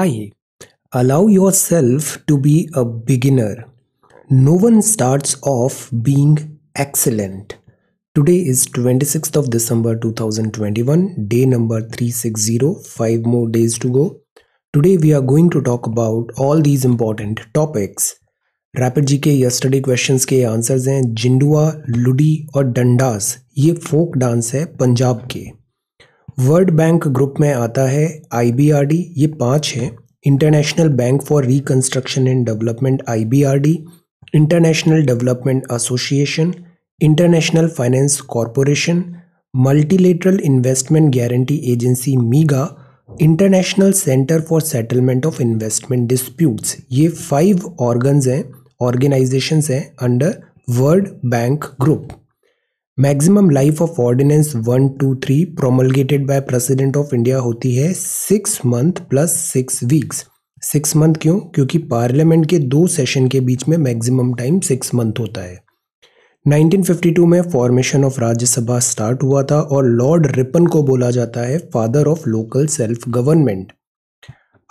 आइए allow yourself to be a beginner no one start off being excellent today is twenty six of December two thousand twenty one day number three six zero five more days to go today we are going to talk about all these important topics rapid G K yesterday question के answers हैं जिंडुआ लुडी और Dundas ये folk dance है पंजाब के world Bank group में आता है आई ये पांच है International Bank for Reconstruction and Development I International Development Association International Finance Corporation Multilateral Investment Guarantee Agency MIGA International Centre for Settlement of Investment Disputes ये फाइव ऑर्गन्स हैं ऑर्गेनाइजेशंस हैं under World Bank group maximum life of ordinance one two three promulgated by president of India होती है six month plus six weeks six month क्यों क्योंकि parliament के दो session के बीच में मैक्सिमम टाइम सिक्स मंथ होता है 1952 में फॉर्मेशन ऑफ राज्यसभा स्टार्ट हुआ था और लॉर्ड रिपन को बोला जाता है father of local self government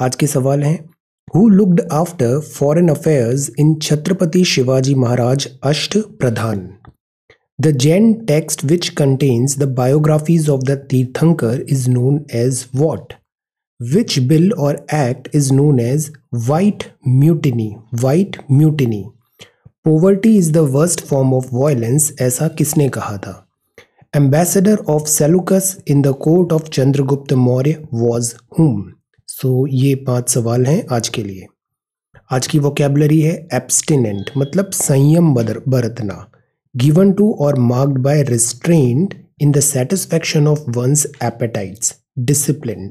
आज के सवाल हैं who looked after foreign affairs in Chhatrapati Shivaji Maharaj Ashta Pradhan The Jain text which contains the biographies of the Tirthankar is known as what? Which bill or act is known as White Mutiny? White Mutiny. Poverty is the worst form of violence ऐसा किसने कहा था ambassador of Seleucus in the court of Chandragupta Maurya was whom so ये पांच सवाल हैं आज के लिए आज की वोकेबलरी है एब्सटिनेंट मतलब संयम बरतना given to or marked by restraint in the satisfaction of one's appetites discipline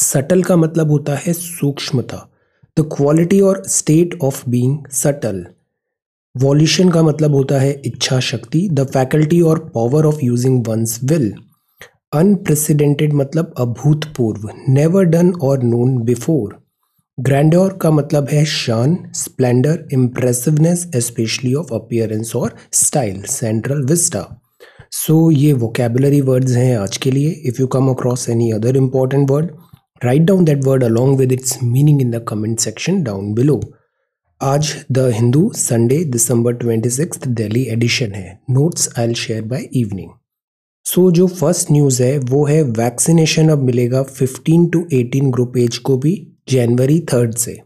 subtle का मतलब होता है सूक्ष्मता द क्वालिटी और state of being subtle volition का मतलब होता है इच्छा शक्ति द फैकल्टी और power of using one's will unprecedented मतलब अभूतपूर्व नेवर डन और नोन बिफोर ग्रैंडोर का मतलब है शान splendour impressiveness specially of appearance और स्टाइल सेंट्रल विस्टा सो ये वोकेबलरी वर्ड्स हैं आज के लिए if you come across any other important word right down that word along with its meaning in the comment section down below आज the Hindu Sunday December twenty six Delhi edition है notes I'll share by evening so जो first news है वो है vaccination अब मिलेगा fifteen to eighteen group age को भी जनवरी थर्ड से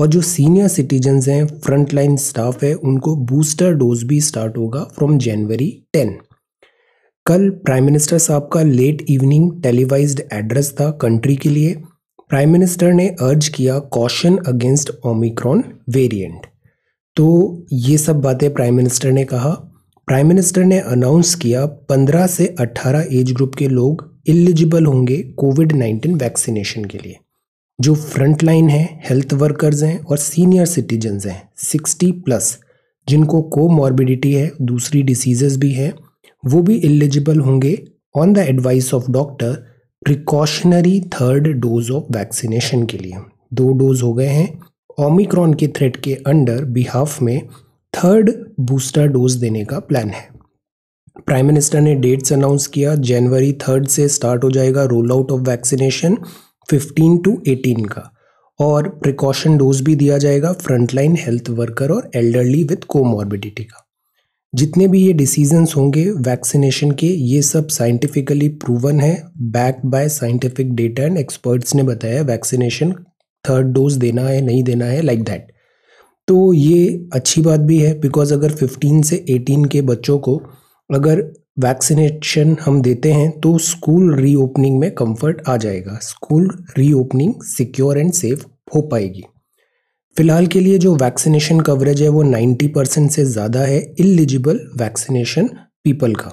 और जो सीनियर सिटीजन हैं फ्रंट लाइन स्टाफ है उनको बूस्टर डोज भी स्टार्ट होगा फ्रॉम जनवरी टेन कल प्राइम मिनिस्टर साहब का लेट इवनिंग टेलीवाइज एड्रेस था कंट्री के लिए प्राइम मिनिस्टर ने अर्ज किया कॉशन अगेंस्ट ओमिक्रॉन वेरिएंट तो ये सब बातें प्राइम मिनिस्टर ने कहा प्राइम मिनिस्टर ने अनाउंस किया 15 से 18 एज ग्रुप के लोग एलिजिबल होंगे कोविड 19 वैक्सीनेशन के लिए जो फ्रंट लाइन है हेल्थ वर्कर्स हैं और सीनियर सिटीजन्स हैं सिक्सटी प्लस जिनको को मॉर्बिडिटी है दूसरी डिसीजेज भी हैं वो भी एलिजिबल होंगे on the advice of doctor precautionary third dose of vaccination के लिए दो डोज हो गए हैं ओमिक्रॉन के थ्रेट के अंडर बिहाफ में थर्ड बूस्टर डोज देने का प्लान है प्राइम मिनिस्टर ने डेट्स अनाउंस किया जनवरी थर्ड से स्टार्ट हो जाएगा roll out of vaccination 15 to 18 का और प्रिकॉशन डोज भी दिया जाएगा फ्रंटलाइन हेल्थ वर्कर और एल्डरली विथ कोमॉर्बिडिटी का जितने भी ये डिसीजंस होंगे वैक्सीनेशन के ये सब साइंटिफिकली प्रूवन है back by scientific data and experts ने बताया वैक्सीनेशन थर्ड डोज देना है नहीं देना है लाइक like दैट तो ये अच्छी बात भी है बिकॉज अगर 15 से 18 के बच्चों को अगर वैक्सीनेशन हम देते हैं तो स्कूल रीओपनिंग में कंफर्ट आ जाएगा school reopening secure and safe हो पाएगी फिलहाल के लिए जो वैक्सीनेशन कवरेज है वो 90 परसेंट से ज़्यादा है इलिजिबल वैक्सीनेशन पीपल का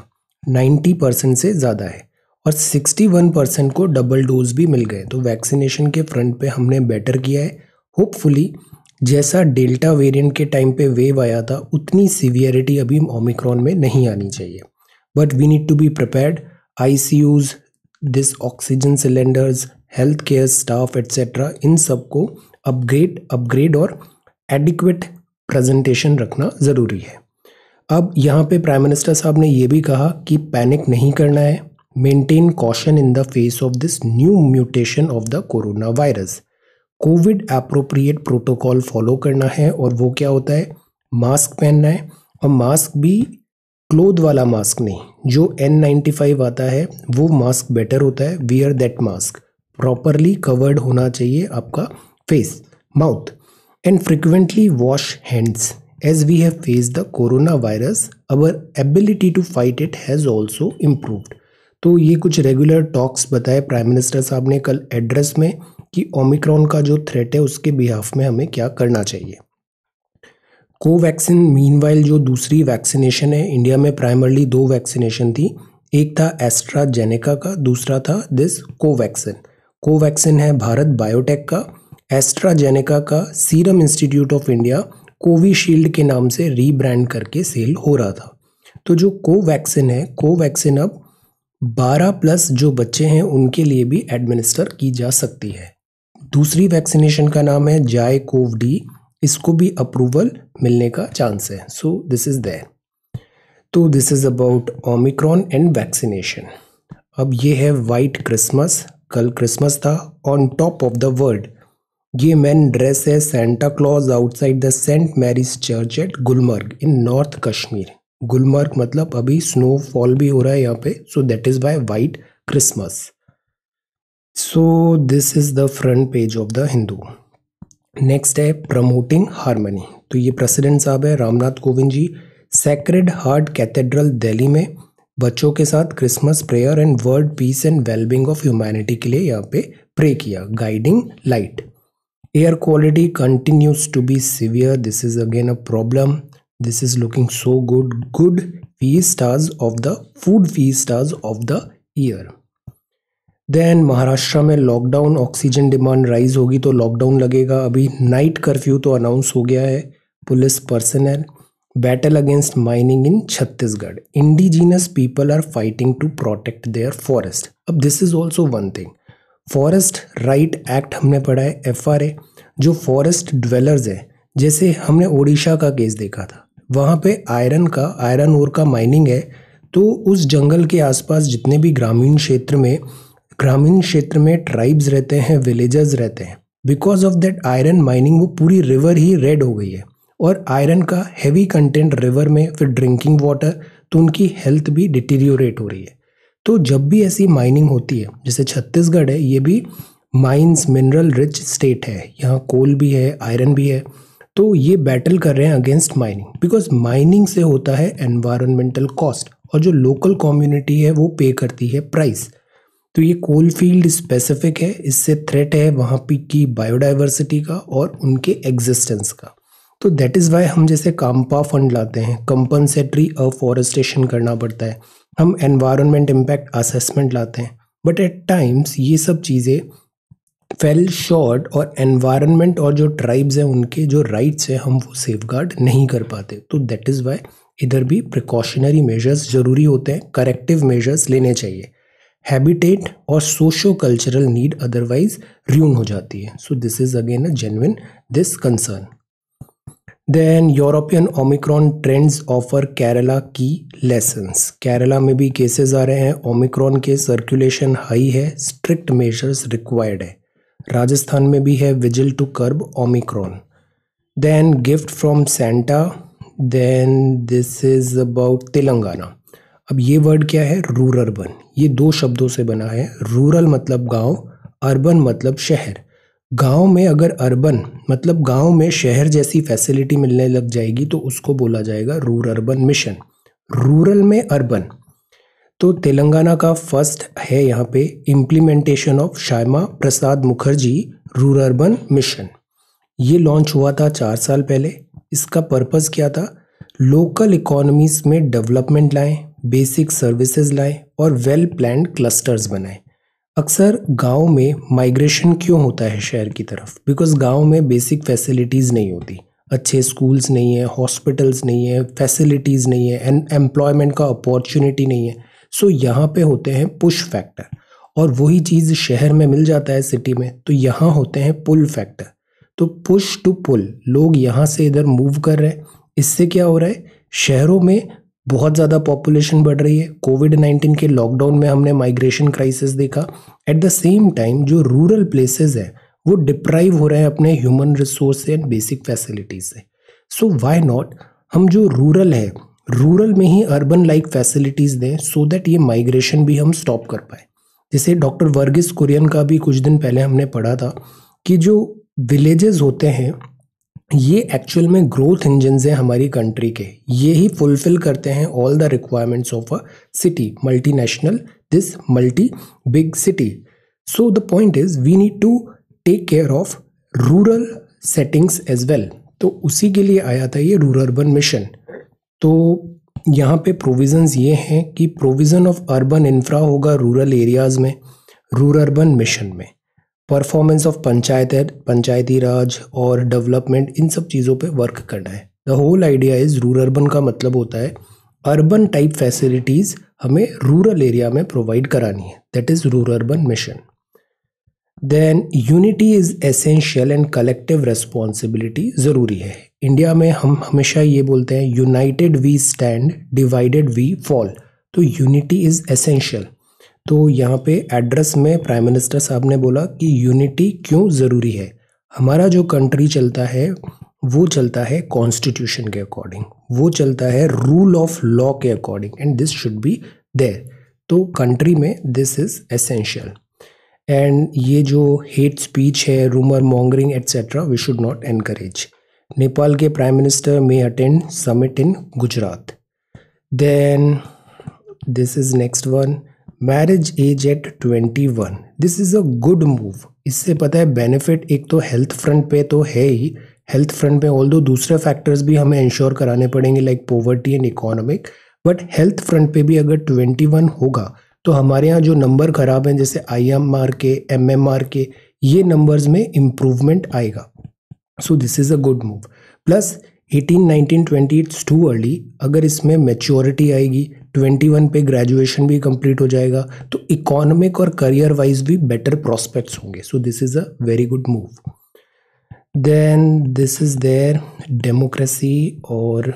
90 परसेंट से ज़्यादा है और 61 परसेंट को डबल डोज भी मिल गए तो वैक्सीनेशन के फ्रंट पे हमने बेटर किया है होपफुली जैसा डेल्टा वेरिएंट के टाइम पे वेव आया था उतनी सीवियरिटी अभी ओमिक्रॉन में नहीं आनी चाहिए But we need to be prepared. ICUs, this oxygen cylinders, healthcare staff, etc. इन को अपग्रेड अपग्रेड और एडिक्वेट प्रेजेंटेशन रखना ज़रूरी है अब यहाँ पे प्राइम मिनिस्टर साहब ने ये भी कहा कि पैनिक नहीं करना है maintain caution in the face of this new mutation of the corona virus Covid appropriate protocol follow करना है और वो क्या होता है मास्क पहनना है और मास्क भी क्लोथ वाला मास्क नहीं जो एन नाइन्टी फाइव आता है वो मास्क बेटर होता है wear that mask properly covered होना चाहिए आपका face mouth and frequently wash hands as we have face the corona virus our ability to fight it has also improved तो ये कुछ रेगुलर टॉक्स बताए प्राइम मिनिस्टर साहब ने कल एड्रेस में कि ओमिक्रॉन का जो थ्रेट है उसके बिहाफ में हमें क्या करना चाहिए कोवैक्सिन मीनवाइल जो दूसरी वैक्सीनेशन है इंडिया में प्राइमरली दो वैक्सीनेशन थी एक था एस्ट्राजेनेका का दूसरा था दिस कोवैक्सिन कोवैक्सीन है भारत बायोटेक का एस्ट्राजेनेका का Serum Institute of India Covishield के नाम से रीब्रांड करके सेल हो रहा था तो जो कोवैक्सीन है कोवैक्सीन अब 12 प्लस जो बच्चे हैं उनके लिए भी एडमिनिस्टर की जा सकती है दूसरी वैक्सीनेशन का नाम है जाय कोव डी इसको भी अप्रूवल मिलने का चांस है सो दिस इज़ देर तो this is about Omicron and vaccination अब ये है वाइट क्रिसमस कल क्रिसमस था on top of the world ये मैन ड्रेस है Santa Claus outside the Saint Mary's church at Gulmarg in north Kashmir Gulmarg मतलब अभी स्नो फॉल भी हो रहा है यहाँ पे so that is by white Christmas so this is the front page of the Hindu next है प्रमोटिंग हारमनी तो ये प्रेसिडेंट साहब है Ramnath Kovind ji Sacred Heart Cathedral Delhi में बच्चों के साथ Christmas prayer and world peace and wellbeing of humanity के लिए यहाँ पे प्रे किया guiding light air quality continues to be severe this is again a problem this is looking so good good fee stars of the food fee stars of the year then Maharashtra में lockdown oxygen demand rise होगी तो lockdown लगेगा अभी night curfew तो announce हो गया है police personal battle against mining in Chhattisgarh indigenous people are fighting to protect their forest अब this is also one thing forest right act हमने पढ़ा है एफ जो फॉरेस्ट ड्वेलर्स हैं जैसे हमने ओडिशा का केस देखा था वहाँ पे आयरन का आयरन ओर का माइनिंग है तो उस जंगल के आसपास जितने भी ग्रामीण क्षेत्र में ग्रामीण क्षेत्र में ट्राइब्स रहते हैं विलेजेस रहते हैं because of that iron mining वो पूरी रिवर ही रेड हो गई है और आयरन का हैवी कंटेंट रिवर में फिर ड्रिंकिंग वाटर तो उनकी हेल्थ भी डिटीरियोरेट हो रही है तो जब भी ऐसी माइनिंग होती है जैसे छत्तीसगढ़ है ये भी माइंस मिनरल रिच स्टेट है यहाँ कोल भी है आयरन भी है तो ये बैटल कर रहे हैं अगेंस्ट माइनिंग बिकॉज माइनिंग से होता है एनवायरमेंटल कॉस्ट और जो लोकल कम्युनिटी है वो पे करती है प्राइस तो ये कोल फील्ड स्पेसिफिक है इससे थ्रेट है वहाँ पे की बायोडाइवर्सिटी का और उनके एग्जिस्टेंस का तो दैट इज़ वाई हम जैसे काम्पा फंड लाते हैं कंपनसेटरी अफॉरेस्टेशन करना पड़ता है हम एनवायरमेंट इम्पैक्ट असेसमेंट लाते हैं बट एट टाइम्स ये सब चीज़ें फेल शॉर्ट और एनवायरमेंट और जो ट्राइब्स हैं उनके जो राइट्स हैं हम वो सेफ नहीं कर पाते तो दैट इज़ वाई इधर भी प्रिकॉशनरी मेजर्स ज़रूरी होते हैं करेक्टिव मेजर्स लेने चाहिए हैबिटेट और socio cultural need otherwise ruin हो जाती है so this is again a genuine this concern then European omicron trends offer Kerala की लेसन्स केरला में भी केसेस आ रहे हैं ओमिक्रॉन के सर्कुलेशन हाई है स्ट्रिक्ट मेजर्स रिक्वायर्ड है राजस्थान में भी है vigil to curb omicron then gift from Santa then this is about Telangana अब ये वर्ड क्या है रूर अर्बन ये दो शब्दों से बना है रूरल मतलब गांव अर्बन मतलब शहर गांव में अगर अर्बन मतलब गांव में शहर जैसी फैसिलिटी मिलने लग जाएगी तो उसको बोला जाएगा रूर अर्बन मिशन रूरल में अर्बन तो तेलंगाना का फर्स्ट है यहाँ पे implementation of Shyama Prasad Mukherjee rurban mission ये लॉन्च हुआ था चार साल पहले इसका पर्पज़ क्या था लोकल इकोनॉमीज़ में डेवलपमेंट लाएं बेसिक सर्विसेज लाए और वेल प्लान क्लस्टर्स बनाए अक्सर गांव में माइग्रेशन क्यों होता है शहर की तरफ बिकॉज गांव में बेसिक फैसिलिटीज़ नहीं होती अच्छे स्कूल्स नहीं है हॉस्पिटल्स नहीं है फैसिलिटीज़ नहीं है एंड एम्प्लॉयमेंट का अपॉर्चुनिटी नहीं है सो so, यहाँ पे होते हैं पुश फैक्टर और वही चीज़ शहर में मिल जाता है सिटी में तो यहाँ होते हैं पुल फैक्टर तो पुश टू पुल लोग यहाँ से इधर मूव कर रहे हैं इससे क्या हो रहा है शहरों में बहुत ज़्यादा पॉपुलेशन बढ़ रही है कोविड नाइन्टीन के लॉकडाउन में हमने माइग्रेशन क्राइसिस देखा एट द सेम टाइम जो रूरल प्लेसेस हैं वो डिप्राइव हो रहे हैं अपने human resource and basic facilities से सो वाई नॉट हम जो रूरल है रूरल में ही अर्बन लाइक फैसिलिटीज़ दें सो दैट ये माइग्रेशन भी हम स्टॉप कर पाए जैसे डॉक्टर वर्गिस कुरियन का भी कुछ दिन पहले हमने पढ़ा था कि जो विलेजेस होते हैं ये एक्चुअल में ग्रोथ इंजन हैं हमारी कंट्री के ये ही फुलफिल करते हैं all the requirements of a city multi national this multi big city so the point is we need to take care of rural settings as well तो उसी के लिए आया था ये रूरल अर्बन मिशन तो यहाँ पे प्रोविजन ये हैं कि प्रोविज़न ऑफ अर्बन इंफ्रा होगा रूरल एरियाज़ में रूरल अर्बन मिशन में परफॉर्मेंस ऑफ पंचायत पंचायती राज और डेवलपमेंट इन सब चीज़ों पे वर्क करना है the whole idea is rurban का मतलब होता है अर्बन टाइप फैसिलिटीज़ हमें रूरल एरिया में प्रोवाइड करानी है that is rurban mission then unity is essential and collective responsibility ज़रूरी है इंडिया में हम हमेशा ये बोलते हैं united we stand divided we fall तो यूनिटी इज़ एसेंशियल तो यहाँ पे एड्रेस में प्राइम मिनिस्टर साहब ने बोला कि यूनिटी क्यों ज़रूरी है हमारा जो कंट्री चलता है वो चलता है कॉन्स्टिट्यूशन के अकॉर्डिंग वो चलता है रूल ऑफ लॉ के according and this should be there तो कंट्री में दिस इज़ एसेंशियल एंड ये जो हेट स्पीच है rumour mongering etcetera we should not encourage Nepal के prime minister may attend summit in Gujarat then this is next one marriage age at twenty one this is a good move इससे पता है benefit एक तो health front पे तो है ही हेल्थ फ्रंट पे ऑल दो दूसरे फैक्टर्स भी हमें इंश्योर कराने पड़ेंगे like poverty and economic but health front पे भी अगर ट्वेंटी वन होगा तो हमारे यहाँ जो नंबर खराब हैं जैसे आई एम आर के एम एम आर के ये नंबर्स में इम्प्रूवमेंट आएगा so this is a good move plus eighteen nineteen twenty it's too early अगर इसमें मेच्योरिटी आएगी ट्वेंटी वन पे ग्रेजुएशन भी कंप्लीट हो जाएगा तो इकोनॉमिक और करियर वाइज भी बेटर प्रॉस्पेक्ट्स होंगे so this is a very good move then this is there democracy और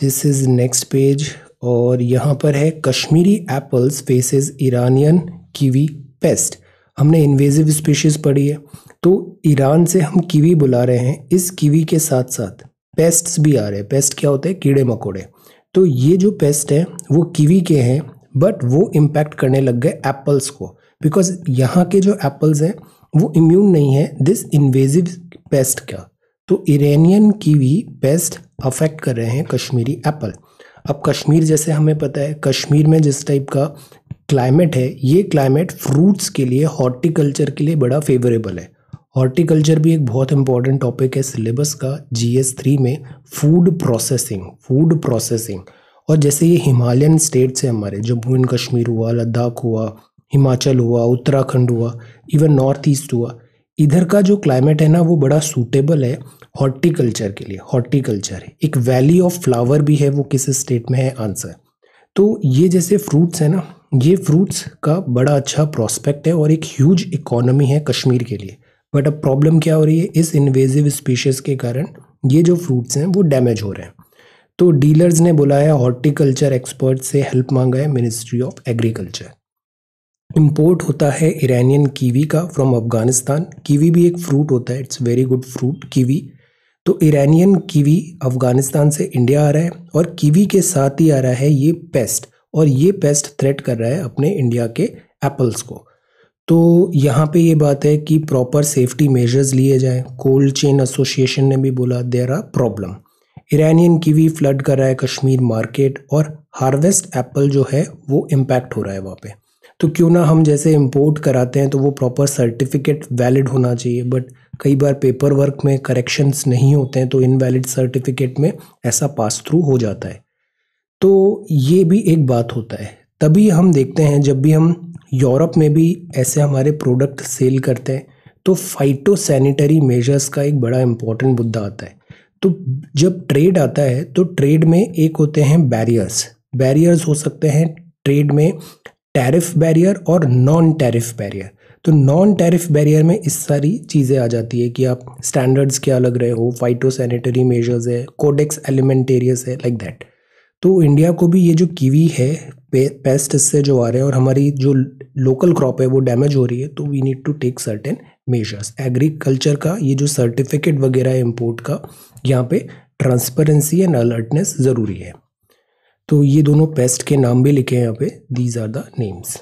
दिस इज नेक्स्ट पेज और यहाँ पर है Kashmiri apples faces Iranian kiwi pest हमने इन्वेजिव स्पीशीज़ पढ़ी है तो ईरान से हम कीवी बुला रहे हैं इस कीवी के साथ साथ पेस्ट्स भी आ रहे हैं पेस्ट क्या होते हैं कीड़े मकोड़े तो ये जो पेस्ट हैं वो कीवी के हैं बट वो इम्पैक्ट करने लग गए एप्पल्स को बिकॉज यहाँ के जो एप्पल्स हैं वो इम्यून नहीं है दिस इन्वेजिव पेस्ट का तो इरानियन कीवी पेस्ट अफेक्ट कर रहे हैं कश्मीरी एप्पल अब कश्मीर जैसे हमें पता है कश्मीर में जिस टाइप का क्लाइमेट है ये क्लाइमेट फ्रूट्स के लिए हॉर्टिकल्चर के लिए बड़ा फेवरेबल है हॉर्टिकल्चर भी एक बहुत इंपॉर्टेंट टॉपिक है सिलेबस का जी एस थ्री में फूड प्रोसेसिंग फूड प्रोसेसिंग और जैसे ये हिमालयन स्टेट्स हैं हमारे जम्मू एंड कश्मीर हुआ लद्दाख हुआ हिमाचल हुआ उत्तराखंड हुआ इवन नॉर्थ ईस्ट हुआ इधर का जो क्लाइमेट है ना वो बड़ा सूटेबल है हॉर्टिकल्चर के लिए हॉर्टिकल्चर एक वैली ऑफ फ्लावर भी है वो किस स्टेट में है आंसर तो ये जैसे फ्रूट्स है ना ये फ्रूट्स का बड़ा अच्छा प्रॉस्पेक्ट है और एक ह्यूज इकोनॉमी है कश्मीर के लिए बट अब प्रॉब्लम क्या हो रही है इस इन्वेजिव स्पीशीज़ के कारण ये जो फ्रूट्स हैं वो डैमेज हो रहे हैं तो डीलर्स ने बुलाया हॉर्टिकल्चर एक्सपर्ट से हेल्प मांगा है मिनिस्ट्री ऑफ एग्रीकल्चर इम्पोर्ट होता है इरानियन कीवी का फ्रॉम अफ़गानिस्तान कीवी भी एक फ्रूट होता है it's very good fruit kiwi तो इरानियन कीवी अफ़गानिस्तान से इंडिया आ रहा है और कीवी के साथ ही आ रहा है ये पेस्ट और ये पेस्ट थ्रेट कर रहा है अपने इंडिया के एप्पल्स को तो यहाँ पे ये बात है कि प्रॉपर सेफ्टी मेजर्स लिए जाएं कोल्ड चेन एसोसिएशन ने भी बोला there are problem Iranian kiwi flood कर रहा है कश्मीर मार्केट और हार्वेस्ट एप्पल जो है वो इम्पैक्ट हो रहा है वहाँ पे तो क्यों ना हम जैसे इम्पोर्ट कराते हैं तो वो प्रॉपर सर्टिफिकेट वैलिड होना चाहिए बट कई बार पेपर वर्क में करेक्शंस नहीं होते हैं तो इनवैलिड सर्टिफिकेट में ऐसा पास थ्रू हो जाता है तो ये भी एक बात होता है तभी हम देखते हैं जब भी हम यूरोप में भी ऐसे हमारे प्रोडक्ट सेल करते हैं तो फाइटो सैनिटरी मेजर्स का एक बड़ा इम्पोर्टेंट मुद्दा आता है तो जब ट्रेड आता है तो ट्रेड में एक होते हैं बैरियर्स बैरियर्स हो सकते हैं ट्रेड में टैरिफ बैरियर और नॉन टैरिफ बैरियर तो नॉन टैरिफ बैरियर में इस सारी चीज़ें आ जाती है कि आप स्टैंडर्ड्स क्या लग रहे हो फाइटो सैनिटरी मेजर्स है कोडेक्स एलिमेंटेरियस है लाइक like दैट तो इंडिया को भी ये जो कीवी है पे, पेस्ट इससे जो आ रहे हैं और हमारी जो लोकल क्रॉप है वो डैमेज हो रही है तो we need to take certain measures agriculture का ये जो सर्टिफिकेट वगैरह है इम्पोर्ट का यहाँ पे ट्रांसपेरेंसी एंड अलर्टनेस ज़रूरी है तो ये दोनों पेस्ट के नाम भी लिखे हैं यहाँ पे these are the names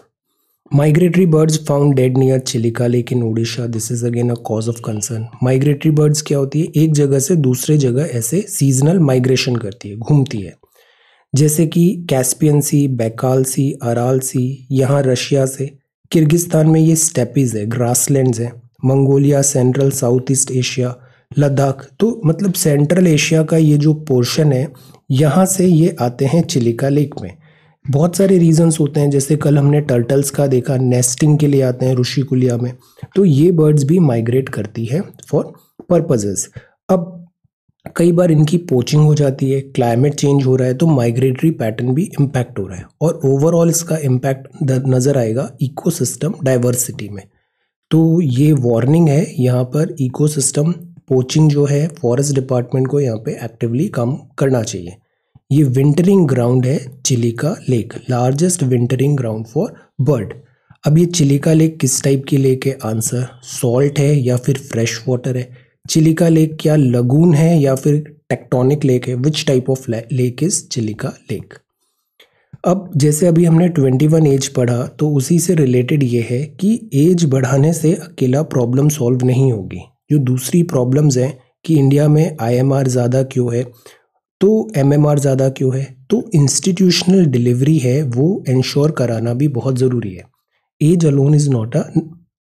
migratory birds found dead near Chilika lake in Odisha this is again a cause of concern migratory birds क्या होती है एक जगह से दूसरे जगह ऐसे सीजनल माइग्रेशन करती है घूमती है जैसे कि Caspian sea Baikal sea Aral sea यहाँ रशिया से किर्गिस्तान में ये स्टेपीज़ है ग्रासलैंड्स हैं Mongolia central south east Asia Ladakh तो मतलब सेंट्रल एशिया का ये जो पोर्शन है यहाँ से ये आते हैं चिलिका लेक में बहुत सारे रीजंस होते हैं जैसे कल हमने टर्टल्स का देखा नेस्टिंग के लिए आते हैं ऋषिकुलिया में तो ये बर्ड्स भी माइग्रेट करती है फॉर पर्पजेस अब कई बार इनकी पोचिंग हो जाती है क्लाइमेट चेंज हो रहा है तो माइग्रेटरी पैटर्न भी इम्पैक्ट हो रहा है और ओवरऑल इसका इम्पैक्ट नज़र आएगा इकोसिस्टम डाइवर्सिटी में तो ये वार्निंग है यहाँ पर इकोसिस्टम पोचिंग जो है फॉरेस्ट डिपार्टमेंट को यहाँ पे एक्टिवली काम करना चाहिए ये विंटरिंग ग्राउंड है Chilika lake largest wintering ground for bird अब ये चिलिका लेक किस टाइप की लेक है आंसर सॉल्ट है या फिर फ्रेश वाटर है चिलिका लेक क्या लगून है या फिर टेक्टोनिक लेक है which type of lake is Chilika lake अब जैसे अभी हमने 21 एज पढ़ा तो उसी से रिलेटेड ये है कि एज बढ़ाने से अकेला प्रॉब्लम सॉल्व नहीं होगी जो दूसरी प्रॉब्लम्स हैं कि इंडिया में आईएमआर ज़्यादा क्यों है तो एमएमआर ज़्यादा क्यों है तो इंस्टीट्यूशनल डिलीवरी है वो इंश्योर कराना भी बहुत ज़रूरी है age alone is not a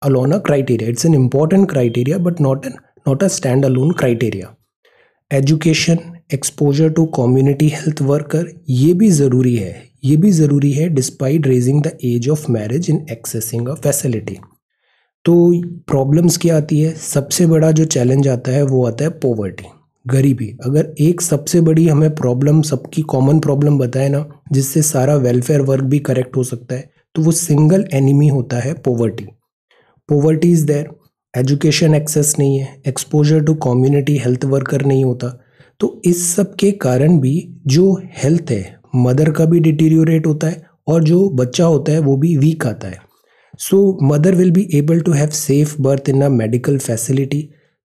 alone a criteria it's an important criteria but not an not a standalone criteria. Education exposure to community health worker ये भी ज़रूरी है ये भी ज़रूरी है despite raising the age of marriage in accessing a facility. तो problems क्या आती है सबसे बड़ा जो चैलेंज आता है वो आता है पोवर्टी गरीबी अगर एक सबसे बड़ी हमें प्रॉब्लम सबकी कॉमन प्रॉब्लम बताए ना जिससे सारा वेलफेयर वर्क भी करेक्ट हो सकता है तो वो सिंगल एनिमी होता है poverty poverty is there education access नहीं है exposure to community health worker नहीं होता तो इस सब के कारण भी जो हेल्थ है मदर का भी डिटीरियोरेट होता है और जो बच्चा होता है वो भी वीक आता है so mother will be able to have safe birth in a medical facility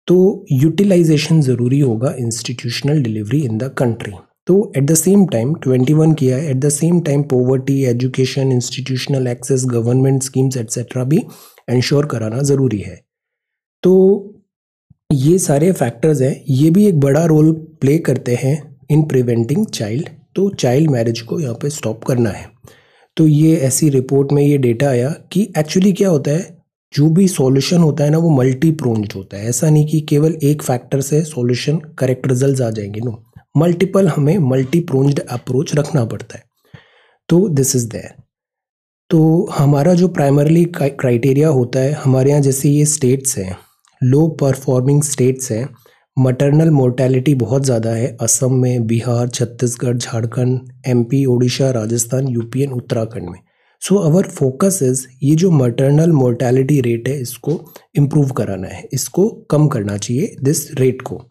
तो यूटिलाइजेशन ज़रूरी होगा institutional delivery in the country तो एट द सेम टाइम 21 किया है at the same time poverty education institutional access government schemes etcetera भी ensure कराना ज़रूरी है तो ये सारे फैक्टर्स हैं ये भी एक बड़ा रोल प्ले करते हैं इन प्रिवेंटिंग चाइल्ड तो चाइल्ड मैरिज को यहाँ पे स्टॉप करना है तो ये ऐसी रिपोर्ट में ये डेटा आया कि एक्चुअली क्या होता है जो भी सॉल्यूशन होता है ना वो मल्टी प्रोन्ड होता है ऐसा नहीं कि केवल एक फैक्टर से सॉल्यूशन करेक्ट रिजल्ट आ जाएंगे नो मल्टीपल हमें मल्टी प्रोन्ड अप्रोच रखना पड़ता है तो दिस इज़ देयर तो हमारा जो प्राइमरली क्राइटेरिया होता है हमारे यहाँ जैसे ये स्टेट्स हैं लो परफॉर्मिंग स्टेट्स हैं मटरनल मोर्टेलिटी बहुत ज़्यादा है असम में Bihar Chhattisgarh Jharkhand MP Odisha Rajasthan UP and Uttarakhand में सो अवर फोकस इज़ ये जो मटरनल मोर्टेलिटी रेट है इसको इम्प्रूव कराना है इसको कम करना चाहिए दिस रेट को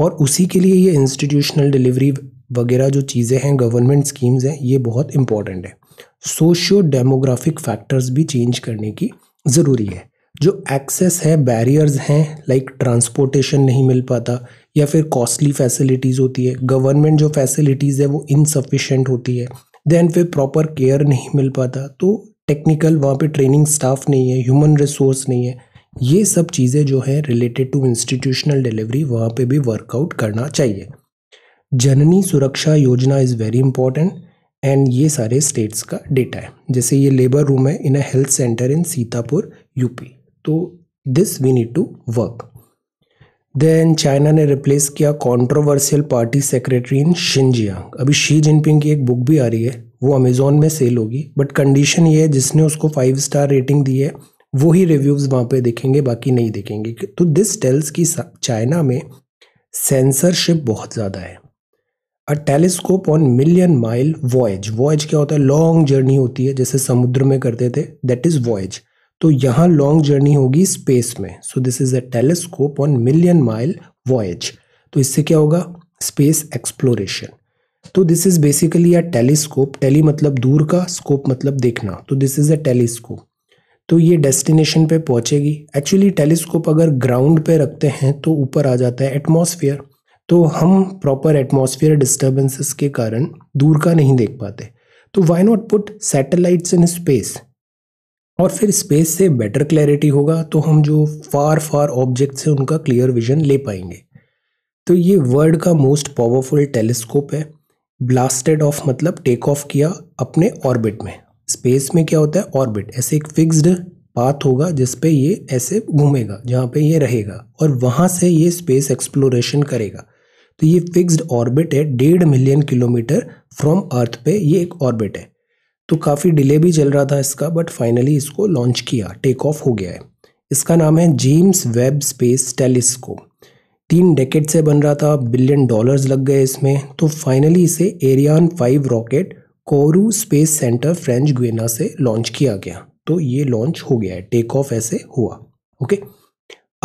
और उसी के लिए ये इंस्टीट्यूशनल डिलीवरी वगैरह जो चीज़ें हैं गवर्नमेंट स्कीम्स हैं ये बहुत इंपॉर्टेंट है सोशियो डेमोग्राफिक फैक्टर्स भी चेंज करने की ज़रूरी है जो एक्सेस है बैरियर्स हैं लाइक ट्रांसपोर्टेशन नहीं मिल पाता या फिर कॉस्टली फैसिलिटीज़ होती है गवर्नमेंट जो फैसिलिटीज़ है वो इनसफिशेंट होती है देन फिर प्रॉपर केयर नहीं मिल पाता तो टेक्निकल वहाँ पे ट्रेनिंग स्टाफ नहीं है ह्यूमन रिसोर्स नहीं है ये सब चीज़ें जो है रिलेटेड टू इंस्टीट्यूशनल डिलीवरी वहाँ पे भी वर्कआउट करना चाहिए जननी सुरक्षा योजना इज़ वेरी इंपॉर्टेंट एंड ये सारे स्टेट्स का डेटा है जैसे ये लेबर रूम है in a health centre in Sitapur UP तो this we need to work then China ने रिप्लेस किया controversial party secretary in Xinjiang अभी शी जिनपिंग की एक बुक भी आ रही है वो अमेजोन में सेल होगी बट कंडीशन ये है जिसने उसको फाइव स्टार रेटिंग दी है वो ही रिव्यूज़ वहाँ पे देखेंगे बाकी नहीं देखेंगे तो दिस टेल्स की चाइना में सेंसरशिप बहुत ज़्यादा है a telescope on million mile voyage voyage क्या होता है लॉन्ग जर्नी होती है जैसे समुद्र में करते थे दैट इज़ वॉयज तो यहाँ लॉन्ग जर्नी होगी स्पेस में so this is a telescope on million mile voyage तो इससे क्या होगा स्पेस एक्सप्लोरेशन तो this is basically a telescope tele मतलब दूर का स्कोप मतलब देखना तो दिस इज अ टेलीस्कोप तो ये डेस्टिनेशन पे पहुंचेगी एक्चुअली टेलीस्कोप अगर ग्राउंड पे रखते हैं तो ऊपर आ जाता है एटमॉस्फेयर तो हम प्रॉपर एटमॉस्फेयर डिस्टर्बेंसेस के कारण दूर का नहीं देख पाते तो why not put satellites in space और फिर स्पेस से बेटर क्लैरिटी होगा तो हम जो फार फार ऑब्जेक्ट्स हैं उनका क्लियर विजन ले पाएंगे तो ये वर्ल्ड का मोस्ट पावरफुल टेलीस्कोप है ब्लास्टेड ऑफ मतलब टेक ऑफ किया अपने ऑर्बिट में स्पेस में क्या होता है ऑर्बिट ऐसे एक फिक्स्ड पाथ होगा जिस पे ये ऐसे घूमेगा जहाँ पे ये रहेगा और वहाँ से ये स्पेस एक्सप्लोरेशन करेगा तो ये फिक्स्ड ऑर्बिट है डेढ़ मिलियन किलोमीटर फ्रॉम अर्थ पे ये एक ऑर्बिट है तो काफ़ी डिले भी चल रहा था इसका बट फाइनली इसको लॉन्च किया टेक ऑफ हो गया है इसका नाम है जेम्स वेब स्पेस टेलीस्कोप तीन डेकेट से बन रहा था बिलियन डॉलर्स लग गए इसमें तो फाइनली इसे Ariane five rocket Kourou space centre French Guiana से लॉन्च किया गया तो ये लॉन्च हो गया है टेक ऑफ ऐसे हुआ ओके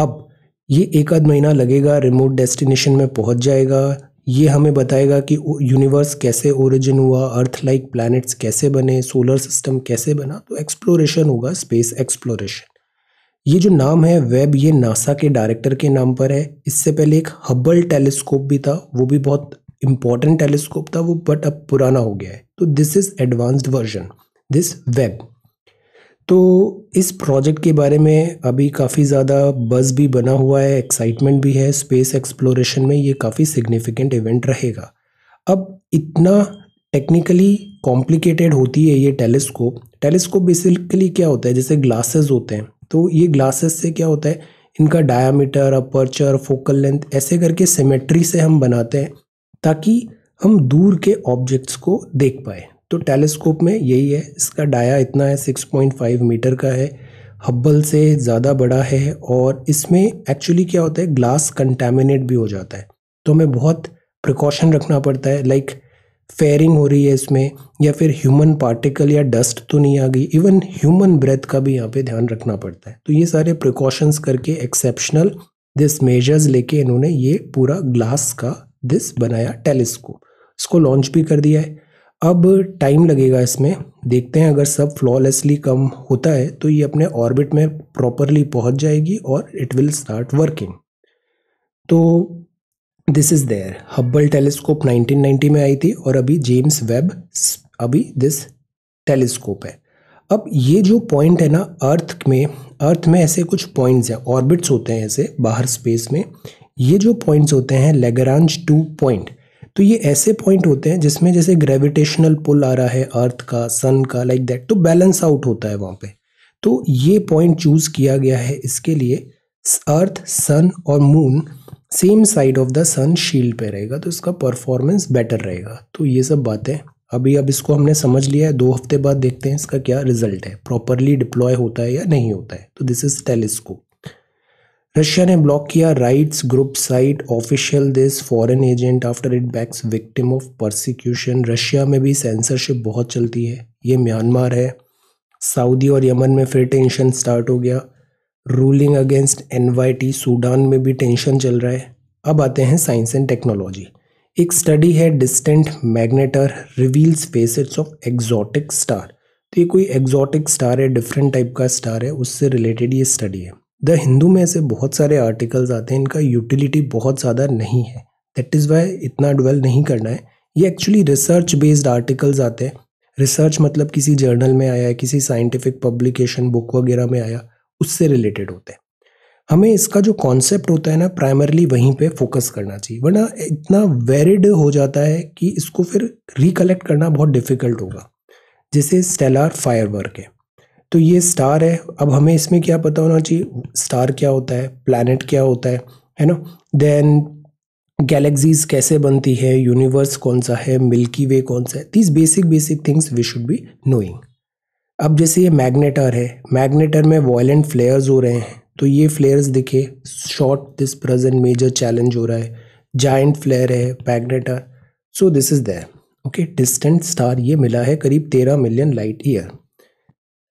अब ये एक आध महीना लगेगा रिमोट डेस्टिनेशन में पहुंच जाएगा ये हमें बताएगा कि यूनिवर्स कैसे ओरिजिन हुआ अर्थ लाइक प्लैनेट्स कैसे बने सोलर सिस्टम कैसे बना तो एक्सप्लोरेशन होगा स्पेस एक्सप्लोरेशन ये जो नाम है वेब ये नासा के डायरेक्टर के नाम पर है इससे पहले एक हब्बल टेलीस्कोप भी था वो भी बहुत इंपॉर्टेंट टेलीस्कोप था वो बट अब पुराना हो गया है तो this is advanced version this Webb तो इस प्रोजेक्ट के बारे में अभी काफ़ी ज़्यादा बज़ भी बना हुआ है एक्साइटमेंट भी है स्पेस एक्सप्लोरेशन में ये काफ़ी सिग्निफिकेंट इवेंट रहेगा अब इतना टेक्निकली कॉम्प्लिकेटेड होती है ये टेलीस्कोप टेलीस्कोप बेसिकली क्या होता है जैसे ग्लासेस होते हैं तो ये ग्लासेस से क्या होता है इनका डायामीटर अपर्चर फोकल लेंथ ऐसे करके सिमेट्री से हम बनाते हैं ताकि हम दूर के ऑब्जेक्ट्स को देख पाए तो टेलीस्कोप में यही है इसका डाया इतना है 6.5 मीटर का है हब्बल से ज़्यादा बड़ा है और इसमें एक्चुअली क्या होता है ग्लास कंटेमिनेट भी हो जाता है तो हमें बहुत प्रिकॉशन रखना पड़ता है लाइक फेयरिंग हो रही है इसमें या फिर ह्यूमन पार्टिकल या डस्ट तो नहीं आ गई इवन ह्यूमन ब्रेथ का भी यहाँ पे ध्यान रखना पड़ता है तो ये सारे प्रिकॉशंस करके एक्सेप्शनल दिस मेजर्स लेके इन्होंने ये पूरा ग्लास का दिस बनाया टेलीस्कोप इसको लॉन्च भी कर दिया है अब टाइम लगेगा इसमें देखते हैं अगर सब फ्लॉलेसली कम होता है तो ये अपने ऑर्बिट में प्रॉपरली पहुंच जाएगी और इट विल स्टार्ट वर्किंग तो this is there Hubble telescope 1990 में आई थी और अभी जेम्स वेब अभी दिस टेलीस्कोप है अब ये जो पॉइंट है ना अर्थ में अर्थ में ऐसे कुछ पॉइंट्स हैं ऑर्बिट्स होते हैं ऐसे बाहर स्पेस में ये जो पॉइंट्स होते हैं लेगरांज टू पॉइंट तो ये ऐसे पॉइंट होते हैं जिसमें जैसे ग्रेविटेशनल पुल आ रहा है अर्थ का सन का लाइक like दैट तो बैलेंस आउट होता है वहाँ पे तो ये पॉइंट चूज़ किया गया है इसके लिए अर्थ सन और moon same side of the sun shield पे रहेगा तो इसका परफॉर्मेंस बेटर रहेगा तो ये सब बातें अभी अब इसको हमने समझ लिया है दो हफ्ते बाद देखते हैं इसका क्या रिजल्ट है प्रॉपरली डिप्लॉय होता है या नहीं होता है तो दिस इज़ टेलीस्कोप रशिया ने ब्लॉक किया rights group cited official this foreign agent after it backs victim of persecution Russia में भी सेंसरशिप बहुत चलती है ये म्यांमार है सऊदी और यमन में फिर टेंशन स्टार्ट हो गया रूलिंग अगेंस्ट एनवाईटी सूडान में भी टेंशन चल रहा है अब आते हैं साइंस एंड टेक्नोलॉजी एक स्टडी है distant magnetar reveals facets of exotic star तो ये कोई एग्जॉटिक स्टार है डिफरेंट टाइप का स्टार है उससे रिलेटेड ये स्टडी है द हिंदू में ऐसे बहुत सारे आर्टिकल्स आते हैं इनका यूटिलिटी बहुत ज़्यादा नहीं है दैट इज़ वाई इतना डवेल नहीं करना है ये एक्चुअली रिसर्च बेस्ड आर्टिकल्स आते हैं रिसर्च मतलब किसी जर्नल में आया है किसी साइंटिफिक पब्लिकेशन बुक वगैरह में आया उससे रिलेटेड होते हैं हमें इसका जो कॉन्सेप्ट होता है ना प्राइमरली वहीं पे फोकस करना चाहिए वरना इतना वेरिड हो जाता है कि इसको फिर रिकलेक्ट करना बहुत डिफ़िकल्ट होगा जैसे स्टेलार वर्क है तो ये स्टार है अब हमें इसमें क्या पता होना चाहिए स्टार क्या होता है प्लानट क्या होता है है ना देन गैलेक्सीज कैसे बनती है यूनिवर्स कौन सा है मिल्की वे कौन सा है these basic basic things we should be knowing अब जैसे ये मैग्नेटर है मैग्नेटर में वॉयलेंट फ्लेयर्स हो रहे हैं तो ये फ्लेयर्स दिखे short this present major challenge हो रहा है जाइंट फ्लेयर है magnetar so this is there okay distant star ये मिला है करीब तेरह मिलियन लाइट ईयर